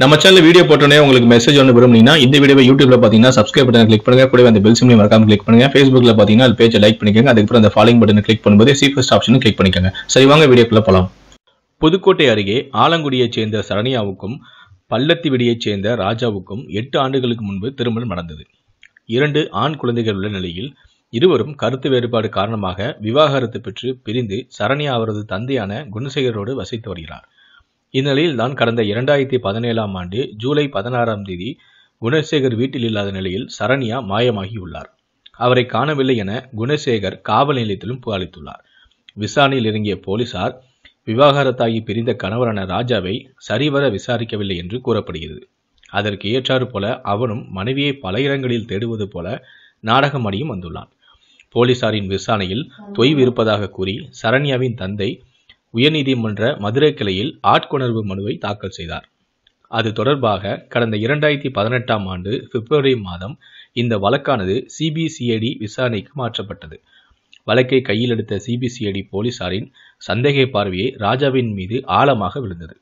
நம்ம channel video போட்டோன்னே உங்களுக்கு மெசேஜ் ஒன்று விரும்புனீங்கன்னா இந்த வீடியோ யூடியூப்ல பார்த்தீங்கன்னா சப்ஸ்கிரைப் பட்டன் கிளிக் பண்ணுங்க கூட அந்த பெல் சிம்லையும் மறக்காம கிளிக் பண்ணுங்க ஃபேஸ்புக்ல பார்த்தீங்கன்னா அது பேஜை லைக் பண்ணிக்கோங்க அதுக்கப்புறம் அந்த ஃபாலோ பட்டன் கிளிக் பண்ணும்போது சீஃபஸ்ட் ஆப்ஷன் கிளிக் பண்ணிக்கோங்க சரி வாங்க வீடியோக்குள்ள போகலாம் புதுக்கோட்டை அருகே ஆலங்குடியைச் சேர்ந்த சரணியாவுக்கும் பள்ளத்தி விடியைச் சேர்ந்த ராஜாவுக்கும் எட்டு ஆண்டுகளுக்கு முன்பு திருமணம் நடந்தது இரண்டு ஆண் குழந்தைகள் உள்ள நிலையில் இருவரும் கருத்து வேறுபாடு காரணமாக விவாகரத்து பெற்று பிரிந்து சரண்யா அவரது தந்தையான குணசேகரோடு வசித்து வருகிறார் இந்நிலையில் தான் கடந்த இரண்டாயிரத்தி பதினேழாம் ஆண்டு ஜூலை பதினாறாம் தேதி குணசேகர் வீட்டில் இல்லாத நிலையில் சரண்யா மாயமாகியுள்ளார் அவரை காணவில்லை என குணசேகர் காவல் நிலையத்திலும் புகாரித்துள்ளார் விசாரணையில் இறங்கிய போலீசார் விவாகரத்தாகி பிரிந்த கணவரான ராஜாவை சரிவர விசாரிக்கவில்லை என்று கூறப்படுகிறது அதற்கு ஏற்றாறு போல அவனும் மனைவியை பல இடங்களில் தேடுவது போல நாடகமடியும் வந்துள்ளான் போலீசாரின் விசாரணையில் தொய்வு இருப்பதாக கூறி சரண்யாவின் தந்தை உயர்நீதிமன்ற மதுரை கிளையில் ஆட்கொணர்வு மனுவை தாக்கல் செய்தார் அது தொடர்பாக கடந்த இரண்டாயிரத்தி பதினெட்டாம் ஆண்டு பிப்ரவரி மாதம் இந்த வழக்கானது சிபிசிஐடி விசாரணைக்கு மாற்றப்பட்டது வழக்கை கையில் எடுத்த சிபிசிஐடி போலீசாரின் சந்தேக பார்வையை ராஜாவின் மீது ஆழமாக விழுந்தது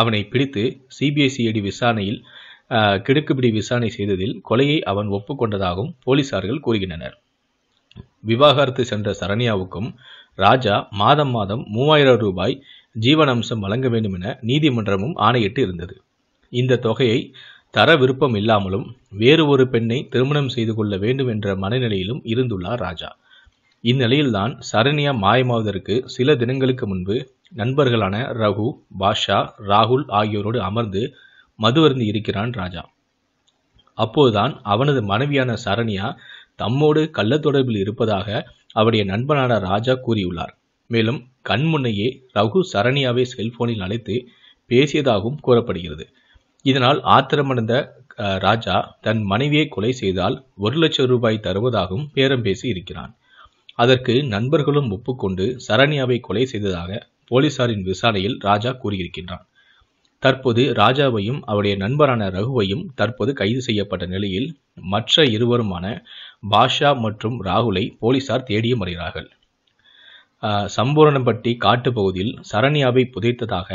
அவனை பிடித்து சிபிஐசிஐடி விசாரணையில் கிடுக்குப்பிடி விசாரணை செய்ததில் கொலையை அவன் ஒப்புக்கொண்டதாகவும் போலீசார்கள் கூறுகின்றனர் விவாகரத்து சென்ற சரண்யாவுக்கும் ராஜா மாதம் மாதம் மூவாயிரம் ரூபாய் ஜீவனம்சம் வழங்க வேண்டும் என நீதிமன்றமும் ஆணையிட்டு இருந்தது இந்த தொகையை தர விருப்பம் இல்லாமலும் வேறு ஒரு பெண்ணை திருமணம் செய்து கொள்ள வேண்டும் என்ற மனநிலையிலும் இருந்துள்ளார் ராஜா இந்நிலையில்தான் சரண்யா மாயமாவதற்கு சில தினங்களுக்கு முன்பு நண்பர்களான ரகு பாஷா ராகுல் ஆகியோரோடு அமர்ந்து மது அருந்து இருக்கிறான் ராஜா அப்போதுதான் அவனது மனைவியான சரண்யா தம்மோடு கள்ள தொடர்பில் இருப்பதாக அவருடைய நண்பனான ராஜா கூறியுள்ளார் மேலும் கண்முன்னையே ரகு சரணியாவை செல்போனில் அழைத்து பேசியதாகவும் கூறப்படுகிறது இதனால் ஆத்திரமடைந்த ராஜா தன் மனைவியை கொலை செய்தால் ஒரு லட்சம் ரூபாய் தருவதாகவும் பேரம் பேசி இருக்கிறான் அதற்கு நண்பர்களும் ஒப்புக்கொண்டு சரண்யாவை கொலை செய்ததாக போலீசாரின் விசாரணையில் ராஜா கூறியிருக்கின்றான் தற்போது ராஜாவையும் அவருடைய நண்பரான ரகுவையும் தற்போது கைது செய்யப்பட்ட நிலையில் மற்ற இருவருமான பாஷா மற்றும் ராகுலை போலீசார் தேடியும் வருகிறார்கள் சம்பூரணம்பட்டி காட்டுப்பகுதியில் சரண்யாவை புதைத்ததாக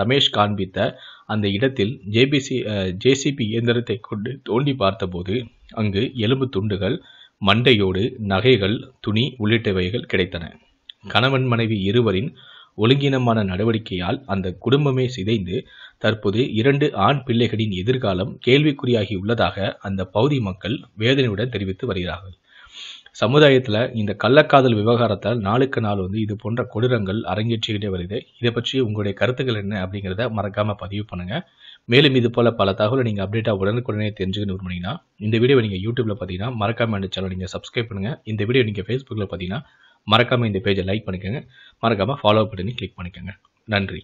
ரமேஷ் காண்பித்த அந்த இடத்தில் ஜேபிசி ஜேசிபி இயந்திரத்தை கொண்டு தோண்டி பார்த்தபோது அங்கு எலும்பு துண்டுகள் மண்டையோடு நகைகள் துணி உள்ளிட்டவைகள் கிடைத்தன கணவன் மனைவி இருவரின் ஒழுங்கினமான நடவடிக்கையால் அந்த குடும்பமே சிதைந்து தற்போது இரண்டு ஆண் பிள்ளைகளின் எதிர்காலம் கேள்விக்குறியாகி உள்ளதாக அந்த பகுதி மக்கள் வேதனையுடன் தெரிவித்து வருகிறார்கள் சமுதாயத்தில் இந்த கள்ளக்காதல் விவகாரத்தால் நாளுக்கு நாள் வந்து இது போன்ற கொடூரங்கள் அரங்கேற்றிக்கிட்டே வருது இதை பற்றி உங்களுடைய கருத்துக்கள் என்ன அப்படிங்கிறத மறக்காமல் பதிவு பண்ணுங்கள் மேலும் இது போல் பல தகவலை நீங்கள் அப்டேட்டாக உடனுக்குடனே தெரிஞ்சுக்கணும் விரும்புனீங்கன்னா இந்த வீடியோ நீங்கள் யூடியூப்பில் பார்த்தீங்கன்னா மறக்காமல் அந்த சேனல் நீங்கள் சப்ஸ்கிரைப் பண்ணுங்கள் இந்த வீடியோ நீங்கள் ஃபேஸ்புக்கில் பார்த்தீங்கன்னா மறக்காமல் இந்த பேஜை லைக் பண்ணிக்கோங்க மறக்காமல் ஃபாலோ பட்டனையும் கிளிக் பண்ணிக்கோங்க நன்றி